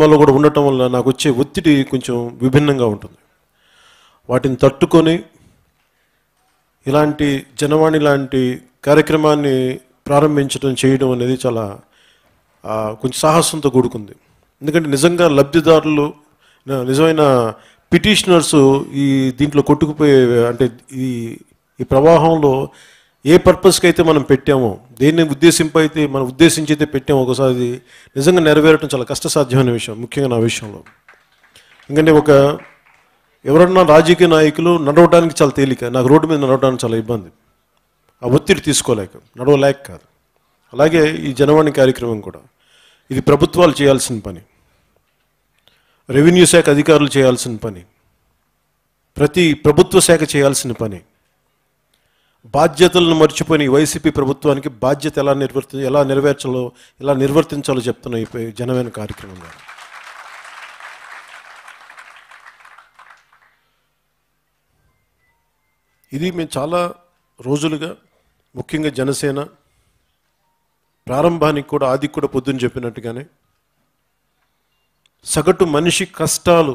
వాళ్ళు కూడా ఉండటం వల్ల నాకు వచ్చే ఒత్తిడి కొంచెం విభిన్నంగా ఉంటుంది వాటిని తట్టుకొని ఇలాంటి జనవాణి లాంటి కార్యక్రమాన్ని ప్రారంభించడం చేయడం అనేది చాలా కొంచెం సాహసంతో కూడుకుంది ఎందుకంటే నిజంగా లబ్ధిదారులు నిజమైన పిటిషనర్స్ ఈ దీంట్లో కొట్టుకుపోయే అంటే ఈ ఈ ప్రవాహంలో ఏ పర్పస్కి అయితే మనం పెట్టామో దేన్ని ఉద్దేశింపు అయితే మనం ఉద్దేశించి అయితే పెట్టామో ఒకసారి నిజంగా నెరవేరటం చాలా కష్టసాధ్యమైన విషయం ముఖ్యంగా నా విషయంలో ఎందుకంటే ఒక ఎవరన్నా రాజకీయ నాయకులు నడవడానికి చాలా తేలిక నాకు రోడ్డు మీద నడవడానికి చాలా ఇబ్బంది ఆ ఒత్తిడి తీసుకోలేక నడవలేక కాదు అలాగే ఈ జనవాణి కార్యక్రమం కూడా ఇది ప్రభుత్వాలు చేయాల్సిన పని రెవెన్యూ శాఖ అధికారులు చేయాల్సిన పని ప్రతి ప్రభుత్వ శాఖ చేయాల్సిన పని బాధ్యతలను మర్చిపోయిన ఈ వైసీపీ ప్రభుత్వానికి బాధ్యత ఎలా నిర్వర్తి ఎలా నెరవేర్చాలో ఎలా నిర్వర్తించాలో చెప్తున్నాయి ఈ జనమైన కార్యక్రమంలో ఇది మేము చాలా రోజులుగా ముఖ్యంగా జనసేన ప్రారంభానికి కూడా ఆది కూడా పొద్దున్న చెప్పినట్టుగానే సగటు మనిషి కష్టాలు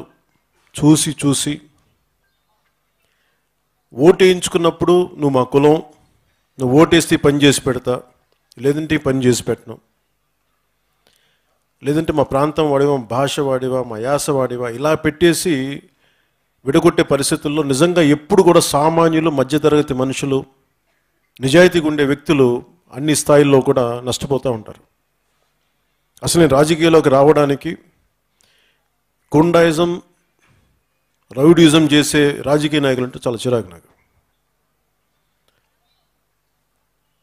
చూసి చూసి ఓటు వేయించుకున్నప్పుడు నువ్వు మా కులం నువ్వు ఓటేస్తే పని చేసి పెడతా లేదంటే పని చేసి పెట్టను లేదంటే మా ప్రాంతం వాడివా భాష వాడివా మా యాస వాడివా ఇలా పెట్టేసి విడగొట్టే పరిస్థితుల్లో నిజంగా ఎప్పుడు కూడా సామాన్యులు మధ్యతరగతి మనుషులు నిజాయితీగా ఉండే వ్యక్తులు అన్ని స్థాయిల్లో కూడా నష్టపోతూ ఉంటారు అసలు రాజకీయాల్లోకి రావడానికి గుండాయిజం రౌడిజం చేసే రాజకీయ నాయకులు అంటే చాలా చిరాకు నాకు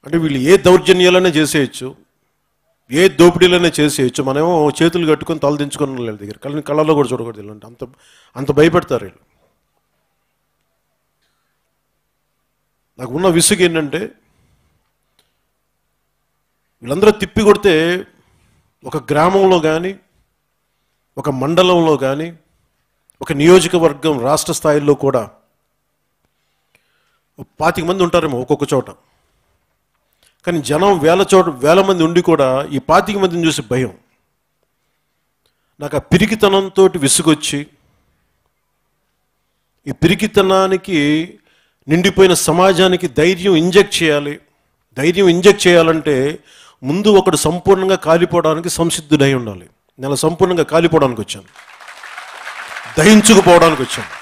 అంటే వీళ్ళు ఏ దౌర్జన్యాలనే చేసేయచ్చు ఏ దోపిడీలనే చేసేయచ్చు మనమేమో చేతులు కట్టుకొని తల దించుకొని దగ్గర కళ్ళని కళ్ళలో కూడా చూడకూడదు వీళ్ళంటే అంత అంత భయపెడతారు వీళ్ళు నాకు ఉన్న విసుగు ఏంటంటే వీళ్ళందరూ తిప్పి కొడితే ఒక గ్రామంలో కానీ ఒక మండలంలో కానీ ఒక నియోజకవర్గం రాష్ట్ర స్థాయిలో కూడా పాతిక మంది ఉంటారేమో ఒక్కొక్క చోట కానీ జనం వేల చోట వేల మంది ఉండి కూడా ఈ పాతిక మందిని చూసి భయం నాకు ఆ పిరికితనంతో విసుగొచ్చి ఈ పిరికితనానికి నిండిపోయిన సమాజానికి ధైర్యం ఇంజెక్ట్ చేయాలి ధైర్యం ఇంజెక్ట్ చేయాలంటే ముందు ఒకడు సంపూర్ణంగా కాలిపోవడానికి సంసిద్ధుడై ఉండాలి నేను సంపూర్ణంగా కాలిపోవడానికి వచ్చాను దహించుకుపోవడానికి వచ్చాం